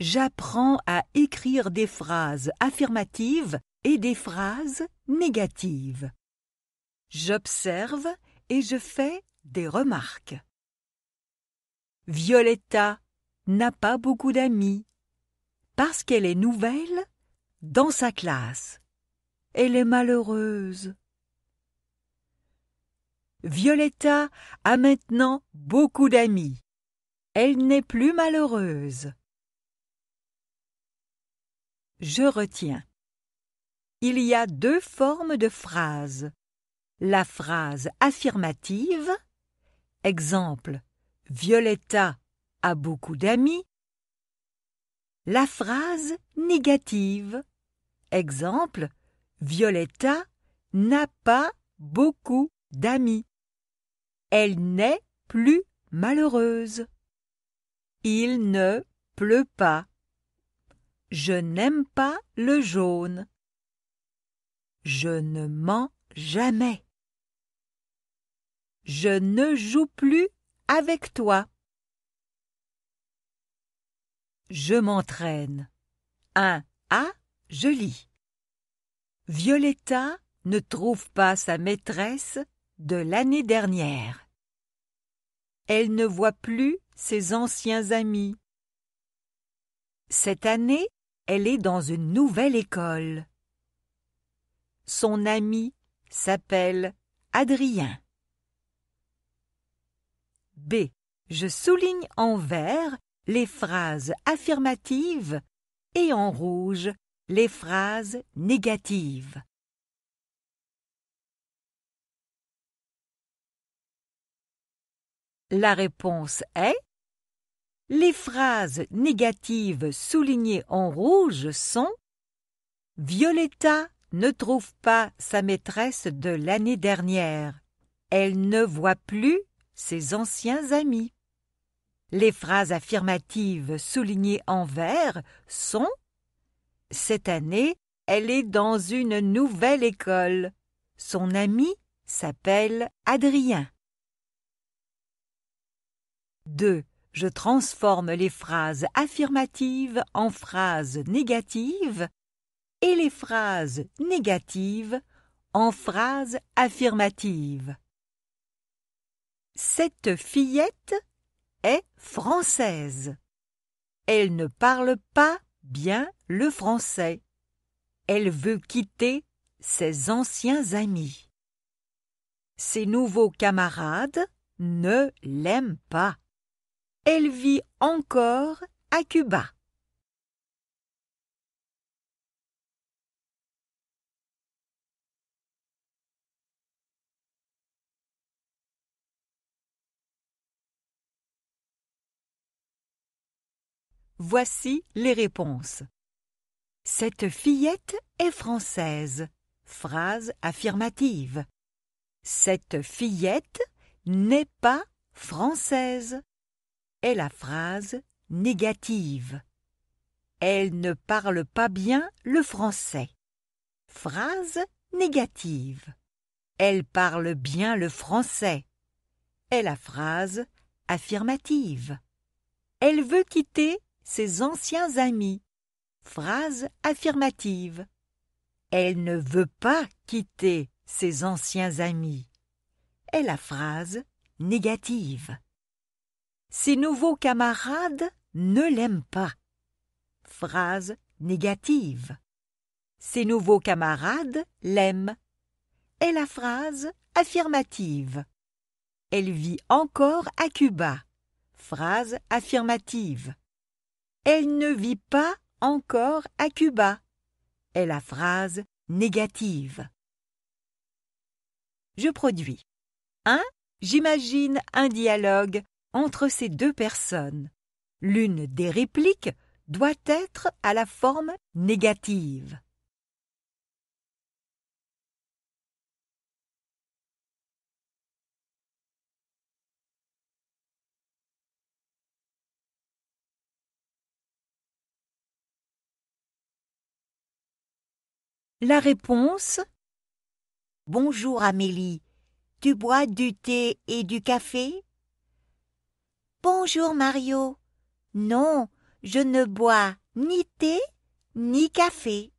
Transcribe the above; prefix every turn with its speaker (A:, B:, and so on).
A: J'apprends à écrire des phrases affirmatives et des phrases négatives. J'observe et je fais des remarques. Violetta n'a pas beaucoup d'amis parce qu'elle est nouvelle dans sa classe. Elle est malheureuse. Violetta a maintenant beaucoup d'amis. Elle n'est plus malheureuse. Je retiens. Il y a deux formes de phrases. La phrase affirmative, exemple Violetta a beaucoup d'amis. La phrase négative, exemple Violetta n'a pas beaucoup d'amis. Elle n'est plus malheureuse. Il ne pleut pas. Je n'aime pas le jaune. Je ne mens jamais. Je ne joue plus avec toi. Je m'entraîne. Un A. Je lis. Violetta ne trouve pas sa maîtresse de l'année dernière. Elle ne voit plus ses anciens amis. Cette année, elle est dans une nouvelle école. Son ami s'appelle Adrien. B. Je souligne en vert les phrases affirmatives et en rouge les phrases négatives. La réponse est les phrases négatives soulignées en rouge sont Violetta ne trouve pas sa maîtresse de l'année dernière. Elle ne voit plus ses anciens amis. Les phrases affirmatives soulignées en vert sont Cette année, elle est dans une nouvelle école. Son ami s'appelle Adrien. 2 je transforme les phrases affirmatives en phrases négatives et les phrases négatives en phrases affirmatives. Cette fillette est française. Elle ne parle pas bien le français. Elle veut quitter ses anciens amis. Ses nouveaux camarades ne l'aiment pas. Elle vit encore à Cuba. Voici les réponses. Cette fillette est française. Phrase affirmative. Cette fillette n'est pas française la phrase négative. Elle ne parle pas bien le français. Phrase négative. Elle parle bien le français. Est la phrase affirmative. Elle veut quitter ses anciens amis. Phrase affirmative. Elle ne veut pas quitter ses anciens amis. Est la phrase négative. Ses nouveaux camarades ne l'aiment pas. Phrase négative. Ses nouveaux camarades l'aiment. Est la phrase affirmative. Elle vit encore à Cuba. Phrase affirmative. Elle ne vit pas encore à Cuba. Est la phrase négative. Je produis. 1. J'imagine un dialogue entre ces deux personnes. L'une des répliques doit être à la forme négative. La réponse Bonjour Amélie, tu bois du thé et du café Bonjour Mario. Non, je ne bois ni thé ni café.